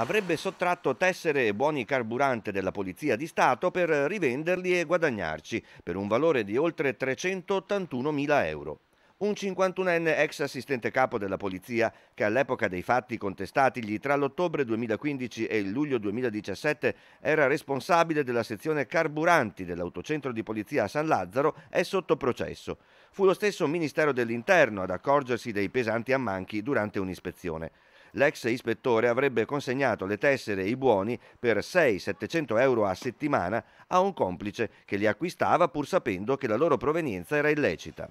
avrebbe sottratto tessere e buoni carburante della Polizia di Stato per rivenderli e guadagnarci, per un valore di oltre 381.000 euro un 51enne ex assistente capo della polizia che all'epoca dei fatti contestatigli tra l'ottobre 2015 e il luglio 2017 era responsabile della sezione carburanti dell'autocentro di polizia a San Lazzaro è sotto processo. Fu lo stesso Ministero dell'Interno ad accorgersi dei pesanti ammanchi durante un'ispezione. L'ex ispettore avrebbe consegnato le tessere e i buoni per 6-700 euro a settimana a un complice che li acquistava pur sapendo che la loro provenienza era illecita.